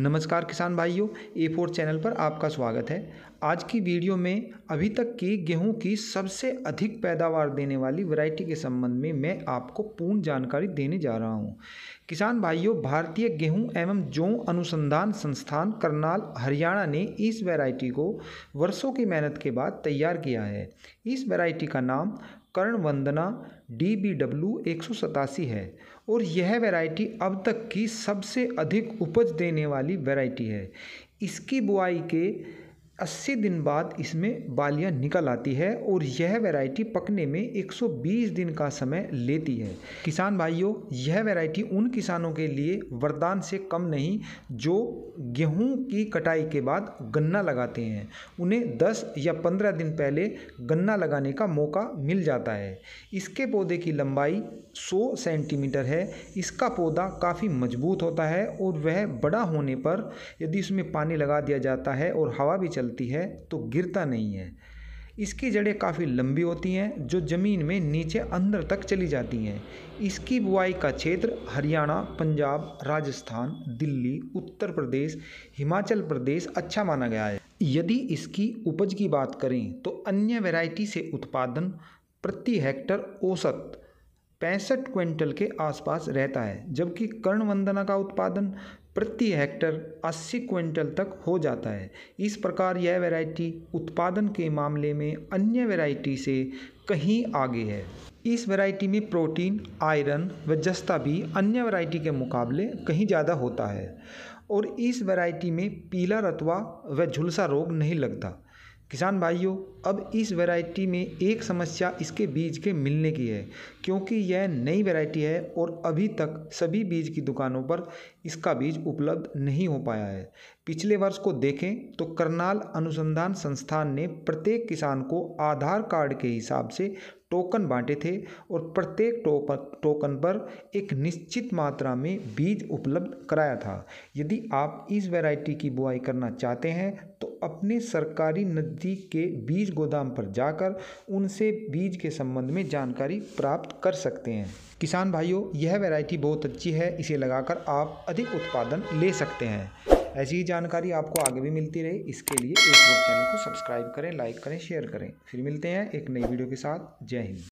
नमस्कार किसान भाइयों ए फोर चैनल पर आपका स्वागत है आज की वीडियो में अभी तक की गेहूं की सबसे अधिक पैदावार देने वाली वैरायटी के संबंध में मैं आपको पूर्ण जानकारी देने जा रहा हूं। किसान भाइयों भारतीय गेहूं एवं जौ अनुसंधान संस्थान करनाल हरियाणा ने इस वैरायटी को वर्षों की मेहनत के बाद तैयार किया है इस वैरायटी का नाम Karan Vandana D B W एक सौ सतासी है और यह वैरायटी अब तक की सबसे अधिक उपज देने वाली वैरायटी है इसकी बुआई के 80 दिन बाद इसमें बालियां निकल आती है और यह वैरायटी पकने में 120 दिन का समय लेती है किसान भाइयों यह वैरायटी उन किसानों के लिए वरदान से कम नहीं जो गेहूं की कटाई के बाद गन्ना लगाते हैं उन्हें 10 या 15 दिन पहले गन्ना लगाने का मौका मिल जाता है इसके पौधे की लंबाई 100 सेंटीमीटर है इसका पौधा काफ़ी मजबूत होता है और वह बड़ा होने पर यदि उसमें पानी लगा दिया जाता है और हवा भी चल चलती है तो गिरता नहीं है इसकी जड़ें काफ़ी लंबी होती हैं जो ज़मीन में नीचे अंदर तक चली जाती हैं इसकी बुआई का क्षेत्र हरियाणा पंजाब राजस्थान दिल्ली उत्तर प्रदेश हिमाचल प्रदेश अच्छा माना गया है यदि इसकी उपज की बात करें तो अन्य वैरायटी से उत्पादन प्रति हेक्टर औसत पैंसठ क्विंटल के आसपास रहता है जबकि कर्णवंदना का उत्पादन प्रति हेक्टर 80 क्विंटल तक हो जाता है इस प्रकार यह वैरायटी उत्पादन के मामले में अन्य वैरायटी से कहीं आगे है इस वैरायटी में प्रोटीन आयरन व जस्ता भी अन्य वैरायटी के मुकाबले कहीं ज़्यादा होता है और इस वैरायटी में पीला रतवा व झुलसा रोग नहीं लगता किसान भाइयों अब इस वैरायटी में एक समस्या इसके बीज के मिलने की है क्योंकि यह नई वैरायटी है और अभी तक सभी बीज की दुकानों पर इसका बीज उपलब्ध नहीं हो पाया है पिछले वर्ष को देखें तो करनाल अनुसंधान संस्थान ने प्रत्येक किसान को आधार कार्ड के हिसाब से टोकन बांटे थे और प्रत्येक टोकन पर एक निश्चित मात्रा में बीज उपलब्ध कराया था यदि आप इस वैरायटी की बुआई करना चाहते हैं तो अपने सरकारी नज़दीक के बीज गोदाम पर जाकर उनसे बीज के संबंध में जानकारी प्राप्त कर सकते हैं किसान भाइयों यह वैरायटी बहुत अच्छी है इसे लगाकर आप अधिक उत्पादन ले सकते हैं ऐसी ही जानकारी आपको आगे भी मिलती रहे इसके लिए यूट्यूब चैनल को सब्सक्राइब करें लाइक करें शेयर करें फिर मिलते हैं एक नई वीडियो के साथ जय हिंद